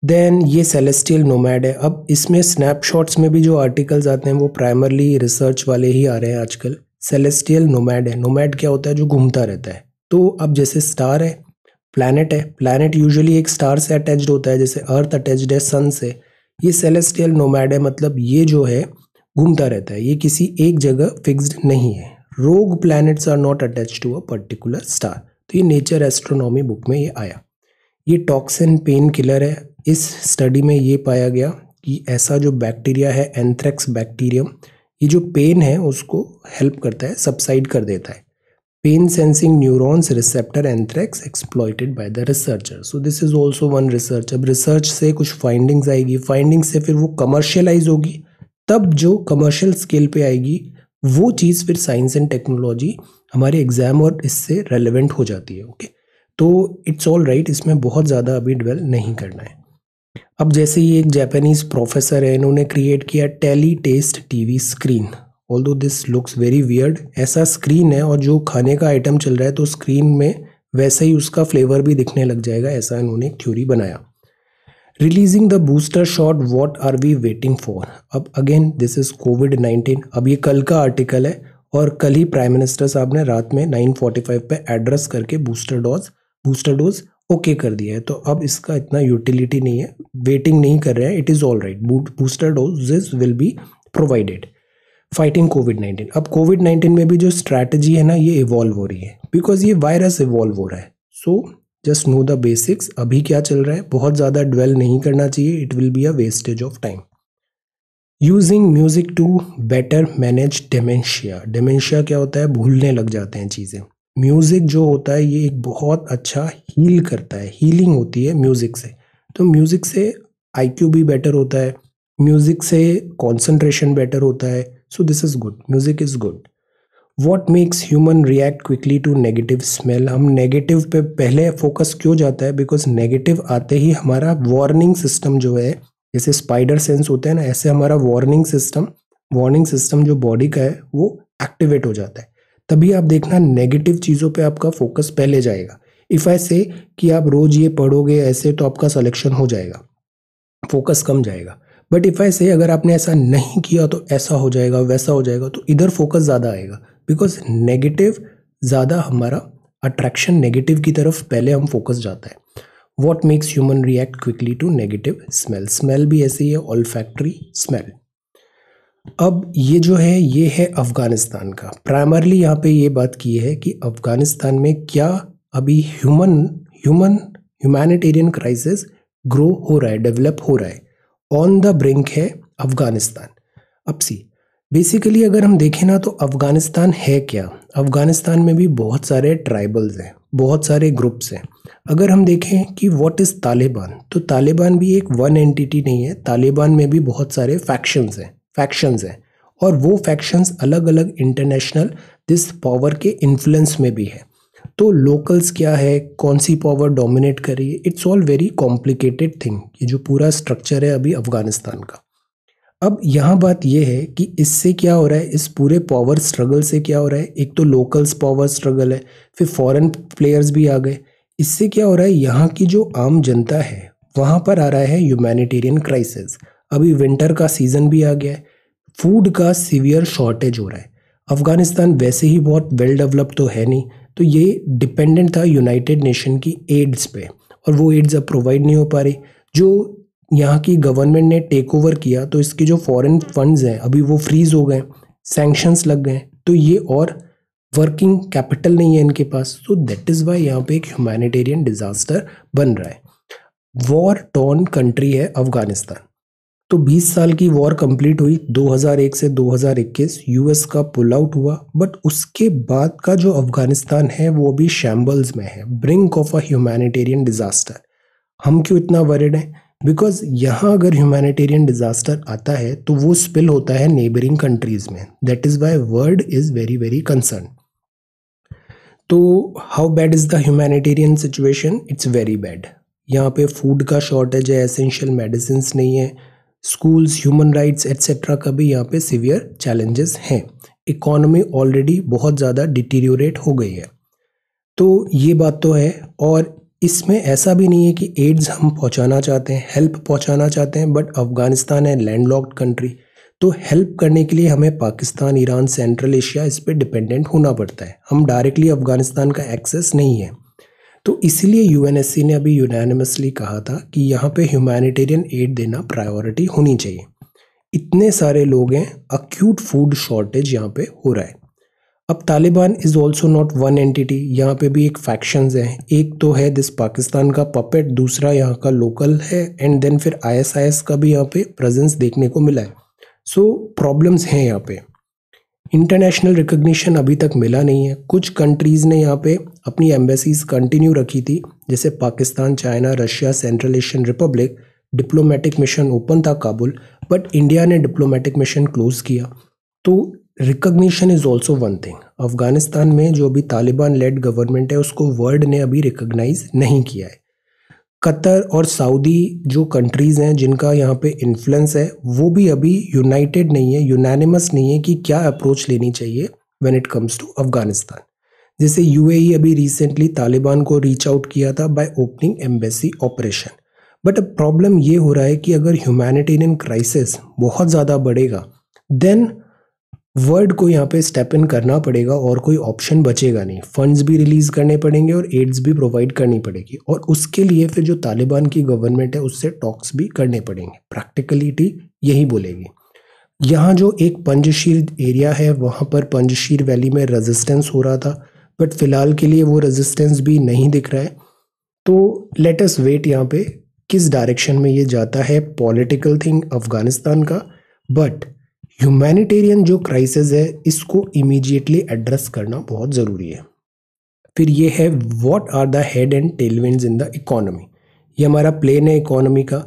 देन ये सेलेस्टियल नोमैड है अब इसमें स्नैपशॉट्स में भी जो आर्टिकल्स आते हैं वो प्राइमरली रिसर्च वाले ही आ रहे हैं आजकल सेलेस्टियल नोमैड है नोमैड क्या होता है जो घूमता रहता है तो अब जैसे स्टार है प्लानट है प्लानट यूजली एक स्टार से अटैच होता है जैसे अर्थ अटैच है सन से ये सेलेस्टियल नोमैड है मतलब ये जो है घूमता रहता है ये किसी एक जगह फिक्सड नहीं है rogue planets are not attach to a particular star तो ये नेचर एस्ट्रोनॉमी बुक में ये आया ये टॉक्सिन पेन किलर है इस स्टडी में ये पाया गया कि ऐसा जो बैक्टीरिया है एंथ्रेक्स बैक्टीरियम ये जो पेन है उसको हेल्प करता है सबसाइड कर देता है pain sensing neurons receptor anthrax exploited by the researcher so this is also one research अब रिसर्च से कुछ फाइंडिंग्स आएगी फाइंडिंग्स से फिर वो कमर्शलाइज होगी तब जो कमर्शियल स्केल पर आएगी वो चीज़ फिर साइंस एंड टेक्नोलॉजी हमारे एग्जाम और इससे रेलिवेंट हो जाती है ओके okay? तो इट्स ऑल राइट इसमें बहुत ज़्यादा अभी डिवेल नहीं करना है अब जैसे ही एक जापानीज प्रोफेसर है इन्होंने क्रिएट किया tele taste TV screen although this looks very weird ऐसा स्क्रीन है और जो खाने का आइटम चल रहा है तो स्क्रीन में वैसे ही उसका फ्लेवर भी दिखने लग जाएगा ऐसा इन्होंने एक थ्योरी बनाया releasing the booster shot what are we waiting for अब again this is COVID nineteen अब ये कल का आर्टिकल है और कल ही प्राइम मिनिस्टर साहब ने रात में 9:45 पे एड्रेस करके booster dose booster dose okay okay कर दिया है तो अब इसका इतना यूटिलिटी नहीं है वेटिंग नहीं कर रहे हैं it is all right booster doses will be provided fighting COVID nineteen अब कोविड नाइन्टीन में भी जो स्ट्रैटेजी है ना ये इवॉल्व हो रही है बिकॉज ये वायरस इवॉल्व हो रहा है so just know the basics अभी क्या चल रहा है बहुत ज़्यादा ड्वेल नहीं करना चाहिए it will be a wastage of time using music to better manage dementia dementia क्या होता है भूलने लग जाते हैं चीज़ें म्यूज़िक जो होता है ये एक बहुत अच्छा हील करता है हीलिंग होती है म्यूज़िक से तो म्यूज़िक से आईक्यू भी बेटर होता है म्यूज़िक से कॉन्सेंट्रेशन बेटर होता है so this is good music is good what makes human react quickly to negative smell हम नेगेटिव पे पहले फोकस क्यों जाता है बिकॉज नेगेटिव आते ही हमारा वार्निंग सिस्टम जो है जैसे स्पाइडर सेंस होता है ना ऐसे हमारा वार्निंग सिस्टम वार्निंग सिस्टम जो बॉडी का है वो एक्टिवेट हो जाता है तभी आप देखना नेगेटिव चीज़ों पे आपका फोकस पहले जाएगा इफ़ आई से कि आप रोज़ ये पढ़ोगे ऐसे तो आपका सलेक्शन हो जाएगा फोकस कम जाएगा बट इफ़ आई से अगर आपने ऐसा नहीं किया तो ऐसा हो जाएगा वैसा हो जाएगा तो इधर फोकस ज़्यादा आएगा बिकॉज नेगेटिव ज़्यादा हमारा अट्रैक्शन नेगेटिव की तरफ पहले हम फोकस जाता है what makes human react quickly to negative smell smell भी ऐसी है ऑल फैक्ट्री स्मेल अब ये जो है ये है अफ़गानिस्तान का प्राइमरली यहाँ पे ये बात की है कि अफ़गानिस्तान में क्या अभी human human humanitarian crisis grow हो रहा है डेवलप हो रहा है ऑन द ब्रिंक है अफ़गानिस्तान अब सी बेसिकली अगर हम देखें ना तो अफ़गानिस्तान है क्या अफ़गानिस्तान में भी बहुत सारे ट्राइबल्स हैं बहुत सारे ग्रुप्स हैं अगर हम देखें कि व्हाट इज़ तालिबान तो तालिबान भी एक वन एंटिटी नहीं है तालिबान में भी बहुत सारे फैक्शंस हैं फैक्शंस हैं और वो फैक्शंस अलग अलग इंटरनेशनल दिस पावर के इन्फ्लुएंस में भी है तो लोकल्स क्या है कौन सी पावर डोमिनेट कर रही है it's all very complicated thing ये जो पूरा स्ट्रक्चर है अभी अफगानिस्तान का अब यहाँ बात यह है कि इससे क्या हो रहा है इस पूरे पावर स्ट्रगल से क्या हो रहा है एक तो लोकल्स पावर स्ट्रगल है फिर फॉरेन प्लेयर्स भी आ गए इससे क्या हो रहा है यहाँ की जो आम जनता है वहाँ पर आ रहा है ह्यूमैनिटेरियन क्राइसिस अभी विंटर का सीज़न भी आ गया है फूड का सीवियर शॉर्टेज हो रहा है अफ़गानिस्तान वैसे ही बहुत वेल डेवलप तो है नहीं तो ये डिपेंडेंट था यूनाइटेड नेशन की एड्स पे और वो एड्स अब प्रोवाइड नहीं हो पा रही जो यहाँ की गवर्नमेंट ने टेक ओवर किया तो इसके जो फॉरेन फंड्स हैं अभी वो फ्रीज हो गए सैंक्शंस लग गए तो ये और वर्किंग कैपिटल नहीं है इनके पास तो दैट इज़ वाई यहाँ पे एक ह्यूमैनिटेरियन डिज़ास्टर बन रहा है वॉर टॉन कंट्री है अफगानिस्तान तो 20 साल की वॉर कंप्लीट हुई 2001 से 2021 यूएस का पुल आउट हुआ बट उसके बाद का जो अफगानिस्तान है वो भी शैम्बल्स में है brink of a humanitarian disaster हम क्यों इतना वरिड हैं बिकॉज यहाँ अगर ह्यूमैनिटेरियन डिज़ास्टर आता है तो वो स्पिल होता है नेबरिंग कंट्रीज़ में that is why world is very very concern तो how bad is the humanitarian situation it's very bad यहाँ पे फूड का शॉर्टेज है एसेंशियल मेडिसिन नहीं है स्कूल्स ह्यूमन राइट्स एट्सेट्रा का भी यहाँ पे सिवियर चैलेंजेस हैं इकॉनमी ऑलरेडी बहुत ज़्यादा डिटीरियोरेट हो गई है तो ये बात तो है और इसमें ऐसा भी नहीं है कि एड्स हम पहुँचाना चाहते हैं हेल्प पहुँचाना चाहते हैं बट अफ़गानिस्तान है लैंडलॉक्ड कंट्री तो हेल्प करने के लिए हमें पाकिस्तान ईरान सेंट्रल एशिया इस पर डिपेंडेंट होना पड़ता है हम डायरेक्टली अफ़गानिस्तान का एक्सेस नहीं है तो इसलिए यूएनएससी ने अभी यूनानिमसली कहा था कि यहाँ पे ह्यूमैनिटेरियन एड देना प्रायोरिटी होनी चाहिए इतने सारे लोग हैं अक्यूट फूड शॉर्टेज यहाँ पे हो रहा है अब Taliban is also not one entity यहाँ पे भी एक फैक्शंस हैं एक तो है दिस पाकिस्तान का पपेट दूसरा यहाँ का लोकल है एंड देन फिर आईएसआईएस का भी यहाँ पे प्रेजेंस देखने को मिला है सो प्रॉब्लम्स हैं यहाँ पे इंटरनेशनल रिकग्निशन अभी तक मिला नहीं है कुछ कंट्रीज़ ने यहाँ पे अपनी एम्बेसीज कंटिन्यू रखी थी जैसे Pakistan China Russia central Asian republic diplomatic mission open था काबुल बट इंडिया ने डिप्लोमेटिक मिशन क्लोज़ किया तो recognition is also one thing Afghanistan में जो अभी तालिबान लेड गवर्नमेंट है उसको वर्ल्ड ने अभी रिकग्नाइज नहीं किया है कतर और सऊदी जो कंट्रीज़ हैं जिनका यहाँ पे इन्फ्लुएंस है वो भी अभी यूनाइटेड नहीं है यूनानिमस नहीं है कि क्या अप्रोच लेनी चाहिए when it comes to Afghanistan जैसे यूएई e अभी रिसेंटली तालिबान को रीच आउट किया था by opening embassy operation but अब प्रॉब्लम ये हो रहा है कि अगर ह्यूमैनिटेरियन क्राइसिस बहुत ज़्यादा बढ़ेगा देन वर्ड को यहाँ पे स्टेप इन करना पड़ेगा और कोई ऑप्शन बचेगा नहीं फंड्स भी रिलीज़ करने पड़ेंगे और एड्स भी प्रोवाइड करनी पड़ेगी और उसके लिए फिर जो तालिबान की गवर्नमेंट है उससे टॉक्स भी करने पड़ेंगे प्रैक्टिकलिटी यही बोलेगी यहाँ जो एक पंजशीर एरिया है वहाँ पर पंजशीर वैली में रजिस्टेंस हो रहा था बट फिलहाल के लिए वो रजिस्टेंस भी नहीं दिख रहा है तो लेटस वेट यहाँ पे किस डायरेक्शन में ये जाता है पॉलिटिकल थिंग अफ़गानिस्तान का बट ह्यूमैनिटेरियन जो क्राइसिस है इसको इमीडिएटली एड्रेस करना बहुत ज़रूरी है फिर ये है what are the head and tailwind in the economy ये हमारा प्लेन है इकोनॉमी का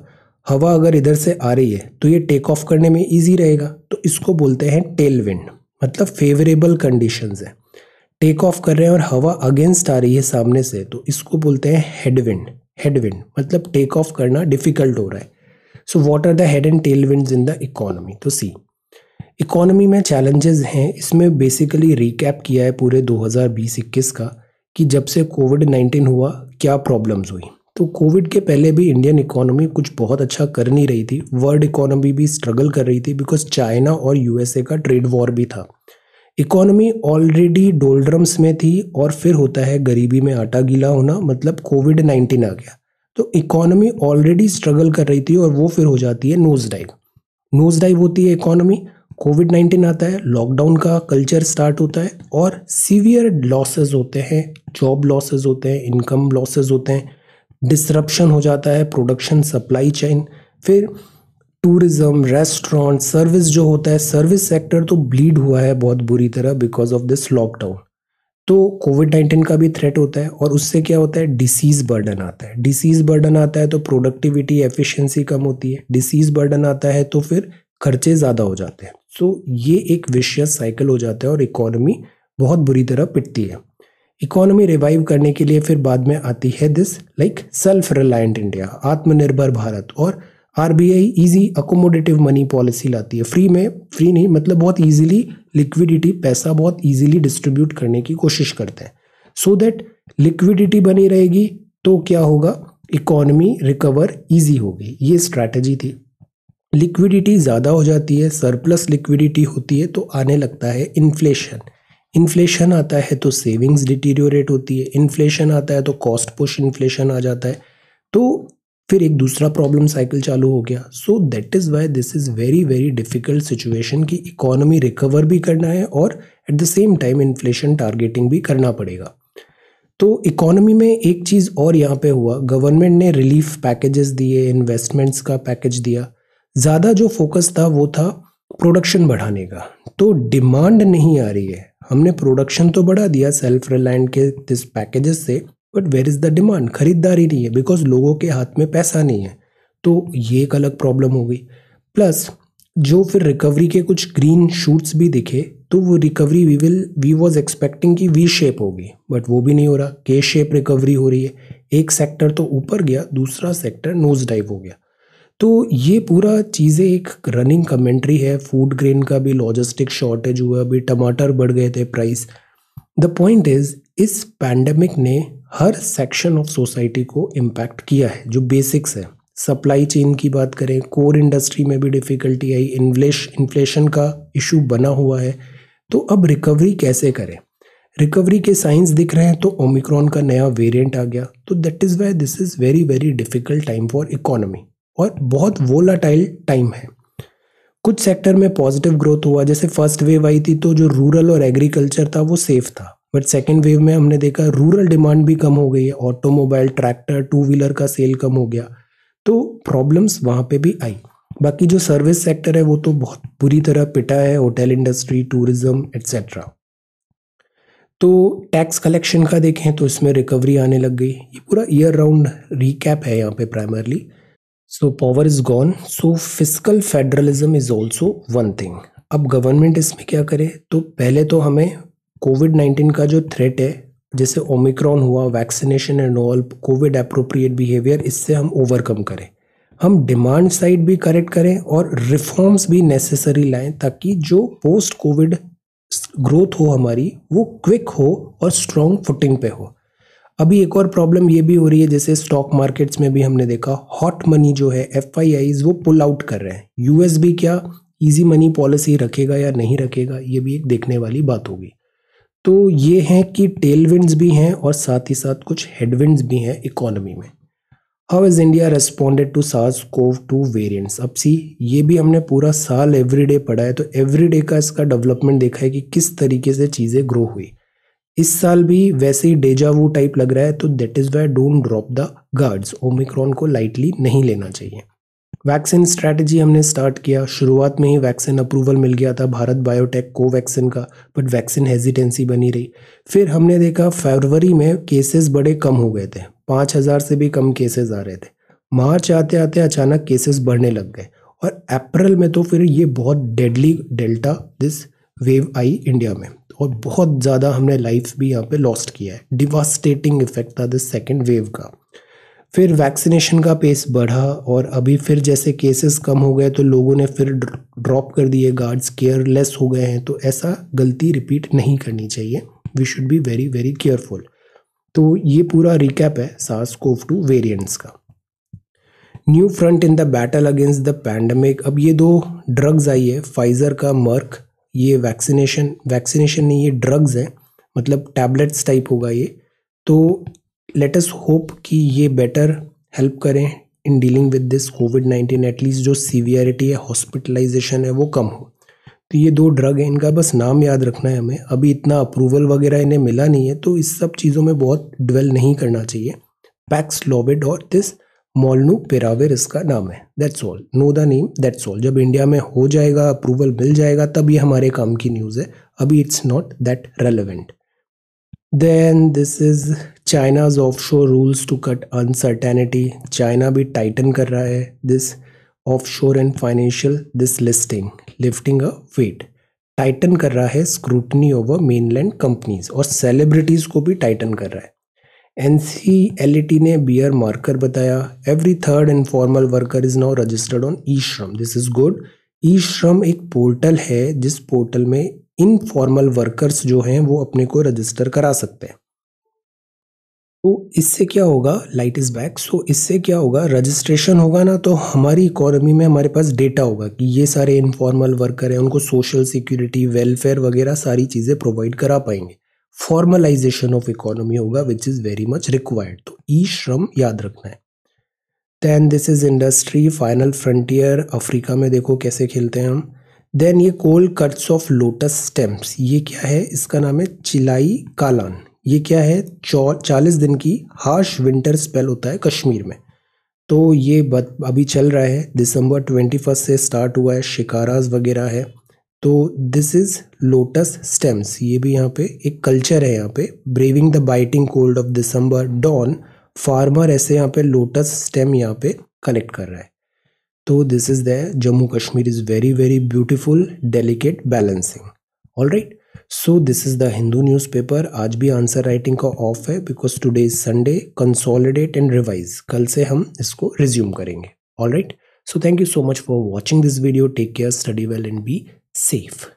हवा अगर इधर से आ रही है तो ये टेक ऑफ करने में इजी रहेगा तो इसको बोलते हैं टेल विंड मतलब फेवरेबल कंडीशन है टेक ऑफ कर रहे हैं और हवा अगेंस्ट आ रही है सामने से तो इसको बोलते हैं हेडविंड हेडविंड मतलब टेक ऑफ करना डिफिकल्ट हो रहा है so what are the head and tail wind in the economy तो सी इकोनॉमी में चैलेंजेस हैं इसमें बेसिकली रिकैप किया है पूरे 2020-21 का कि जब से कोविड 19 हुआ क्या प्रॉब्लम्स हुई तो कोविड के पहले भी इंडियन इकोनॉमी कुछ बहुत अच्छा कर नहीं रही थी वर्ल्ड इकोनॉमी भी स्ट्रगल कर रही थी बिकॉज चाइना और यूएसए का ट्रेड वॉर भी था इकोनॉमी ऑलरेडी डोल्ड्रम्स में थी और फिर होता है गरीबी में आटा गीला होना मतलब कोविड नाइन्टीन आ गया तो इकोनॉमी ऑलरेडी स्ट्रगल कर रही थी और वो फिर हो जाती है नोज डाइव नोज डाइव होती है इकोनॉमी कोविड नाइन्टीन आता है लॉकडाउन का कल्चर स्टार्ट होता है और सीवियर लॉसेज होते हैं जॉब लॉसेज होते हैं इनकम लॉसेज होते हैं डिसरप्शन हो जाता है प्रोडक्शन सप्लाई चेन फिर टूरिज़्म रेस्टोरेंट सर्विस जो होता है सर्विस सेक्टर तो ब्लीड हुआ है बहुत बुरी तरह बिकॉज ऑफ दिस लॉकडाउन तो कोविड नाइन्टीन का भी थ्रेट होता है और उससे क्या होता है डिसीज़ बर्डन आता है डिसीज़ बर्डन आता है तो प्रोडक्टिविटी एफिशिएंसी कम होती है डिसीज़ बर्डन आता है तो फिर खर्चे ज़्यादा हो जाते हैं सो so, ये एक विषय साइकिल हो जाता है और इकोनॉमी बहुत बुरी तरह पिटती है इकोनॉमी रिवाइव करने के लिए फिर बाद में आती है this like self reliant India Atmanirbhar Bharat और R B I easy accommodative money policy लाती है फ्री में फ्री नहीं मतलब बहुत ईजिली लिक्विडिटी पैसा बहुत ईजिली डिस्ट्रीब्यूट करने की कोशिश करते हैं सो दैट लिक्विडिटी बनी रहेगी तो क्या होगा इकोनॉमी रिकवर ईजी होगी ये स्ट्रैटेजी थी लिक्विडिटी ज़्यादा हो जाती है सरप्लस लिक्विडिटी होती है तो आने लगता है इन्फ्लेशन इन्फ्लेशन आता है तो सेविंग्स डिटीरियोरेट होती है इन्फ्लेशन आता है तो कॉस्ट पुश इन्फ्लेशन आ जाता है तो फिर एक दूसरा प्रॉब्लम साइकिल चालू हो गया so that is why this is very very difficult situation कि इकोनॉमी रिकवर भी करना है और at the same time inflation targeting भी करना पड़ेगा तो इकोनॉमी में एक चीज़ और यहाँ पे हुआ गवर्नमेंट ने रिलीफ पैकेजेस दिए इन्वेस्टमेंट्स का पैकेज दिया ज़्यादा जो फोकस था वो था प्रोडक्शन बढ़ाने का तो डिमांड नहीं आ रही है हमने प्रोडक्शन तो बढ़ा दिया सेल्फ रिलायंट के दिस पैकेजेस से but where is the demand खरीदारी नहीं है बिकॉज लोगों के हाथ में पैसा नहीं है तो ये एक अलग प्रॉब्लम हो गई प्लस जो फिर रिकवरी के कुछ ग्रीन शूट्स भी दिखे तो वो recovery we will we was expecting कि वी शेप होगी बट वो भी नहीं हो रहा के शेप रिकवरी हो रही है एक सेक्टर तो ऊपर गया दूसरा सेक्टर नोज डाइव हो गया तो ये पूरा चीज़ें एक रनिंग कमेंट्री है फूड ग्रेन का भी लॉजिस्टिक शॉर्टेज हुआ अभी टमाटर बढ़ गए थे प्राइस द पॉइंट इज इस पैंडमिक ने हर सेक्शन ऑफ सोसाइटी को इम्पैक्ट किया है जो बेसिक्स है सप्लाई चेन की बात करें कोर इंडस्ट्री में भी डिफ़िकल्टी आई इन्फ्लेश इन्फ्लेशन का इशू बना हुआ है तो अब रिकवरी कैसे करें रिकवरी के साइंस दिख रहे हैं तो ओमिक्रॉन का नया वेरिएंट आ गया तो that is why this is very very difficult time for economy और बहुत वोलाटाइल टाइम है कुछ सेक्टर में पॉजिटिव ग्रोथ हुआ जैसे फर्स्ट वेव आई थी तो जो रूरल और एग्रीकल्चर था वो सेफ था बट सेकेंड वेव में हमने देखा रूरल डिमांड भी कम हो गई है ऑटोमोबाइल ट्रैक्टर टू व्हीलर का सेल कम हो गया तो प्रॉब्लम्स वहाँ पे भी आई बाकी जो सर्विस सेक्टर है वो तो बहुत बुरी तरह पिटा है होटल इंडस्ट्री टूरिज्म एट्सेट्रा तो टैक्स कलेक्शन का देखें तो इसमें रिकवरी आने लग गई ये पूरा ईयर राउंड रिकैप है यहाँ पे primarily so power is gone so physical federalism is also one thing अब गवर्नमेंट इसमें क्या करे तो पहले तो हमें कोविड नाइन्टीन का जो थ्रेट है जैसे ओमिक्रॉन हुआ vaccination and all COVID appropriate behaviour इससे हम ओवरकम करें हम डिमांड साइड भी करेक्ट करें और रिफॉर्म्स भी नेसेसरी लाएं ताकि जो पोस्ट कोविड ग्रोथ हो हमारी वो क्विक हो और स्ट्रॉन्ग फुटिंग पे हो अभी एक और प्रॉब्लम ये भी हो रही है जैसे स्टॉक मार्केट्स में भी हमने देखा हॉट मनी जो है एफ वो पुल आउट कर रहे हैं यूएस भी क्या ईजी मनी पॉलिसी रखेगा या नहीं रखेगा ये भी एक देखने वाली बात होगी तो ये हैं कि टेलविंड्स भी हैं और साथ ही साथ कुछ हेडविंड्स भी हैं इकोनॉमी में how is India responded to SARS CoV two variants अब सी ये भी हमने पूरा साल एवरीडे पढ़ा है तो एवरीडे का इसका डेवलपमेंट देखा है कि किस तरीके से चीज़ें ग्रो हुई इस साल भी वैसे ही वो टाइप लग रहा है तो that is why don't drop the guards Omicron को लाइटली नहीं लेना चाहिए वैक्सीन स्ट्रैटेजी हमने स्टार्ट किया शुरुआत में ही वैक्सीन अप्रूवल मिल गया था भारत बायोटेक को वैक्सीन का बट वैक्सीन हेजिटेंसी बनी रही फिर हमने देखा फरवरी में केसेस बड़े कम हो गए थे पाँच हज़ार से भी कम केसेस आ रहे थे मार्च आते आते अचानक केसेस बढ़ने लग गए और अप्रैल में तो फिर ये बहुत डेडली डेल्टा दिस वेव आई इंडिया में और बहुत ज़्यादा हमने लाइफ भी यहाँ पे लॉस्ट किया है डिवास्टेटिंग इफेक्ट था दिस सेकेंड वेव का फिर वैक्सीनेशन का पेस बढ़ा और अभी फिर जैसे केसेस कम हो गए तो लोगों ने फिर ड्रॉप कर दिए गार्ड्स केयरलेस हो गए हैं तो ऐसा गलती रिपीट नहीं करनी चाहिए we should be very very careful तो ये पूरा रिकैप है सार्स कोव टू वेरियंट्स का new front in the battle against the pandemic अब ये दो ड्रग्स आई है फाइजर का मर्क ये वैक्सीनेशन वैक्सीनेशन नहीं ये ड्रग्स हैं मतलब टैबलेट्स टाइप होगा ये तो लेटस होप कि ये बेटर हेल्प करें in dealing with this COVID nineteen at least जो सीवियरिटी है हॉस्पिटलाइजेशन है वो कम हो तो ये दो ड्रग हैं इनका बस नाम याद रखना है हमें अभी इतना अप्रूवल वगैरह इन्हें मिला नहीं है तो इस सब चीज़ों में बहुत डवेल नहीं करना चाहिए पैक्स लॉबिड और दिस मोलनू पेरावेर इसका नाम है that's all know the name that's all जब इंडिया में हो जाएगा अप्रूवल मिल जाएगा तब ये हमारे काम की न्यूज़ है अभी it's not that relevant then this is China's off shore rules to cut uncertainty China भी टाइटन कर रहा है this off shore and financial this listing lifting a weight tighten कर रहा है स्क्रूटनी ओवर मेनलैंड कंपनीज और celebrities को भी टाइटन कर रहा है एन सी ने बियर मार्कर बताया every third informal worker is now registered on e Shram this is good ई श्रम एक पोर्टल है जिस पोर्टल में इनफॉर्मल वर्कर्स जो हैं वो अपने को रजिस्टर करा सकते हैं तो इससे क्या होगा लाइट इज़ बैक सो इससे क्या होगा रजिस्ट्रेशन होगा ना तो हमारी इकोनॉमी में हमारे पास डेटा होगा कि ये सारे इनफॉर्मल वर्कर हैं उनको सोशल सिक्योरिटी वेलफेयर वगैरह सारी चीज़ें प्रोवाइड करा पाएंगे फॉर्मलाइजेशन ऑफ इकोनॉमी होगा which is very much required तो ई श्रम याद रखना है then this is industry final frontier Africa में देखो कैसे खेलते हैं हम देन ये cold cuts off lotus stems ये क्या है इसका नाम है चिलाई कालान ये क्या है चालीस दिन की हार्श विंटर स्पेल होता है कश्मीर में तो ये बत, अभी चल रहा है दिसंबर ट्वेंटी फर्स्ट से स्टार्ट हुआ है शिकाराज वगैरह है तो दिस इज लोटस स्टेम्स ये भी यहाँ पे एक कल्चर है यहाँ पे braving the biting cold of December dawn farmer ऐसे यहाँ पे लोटस स्टेम यहाँ पे कनेक्ट कर रहा है तो this is the Jammu Kashmir is very very beautiful delicate balancing all right so this is the Hindu newspaper आज भी आंसर राइटिंग का ऑफ है because today is Sunday consolidate and revise कल से हम इसको रिज्यूम करेंगे all right so thank you so much for watching this video take care study well and be safe.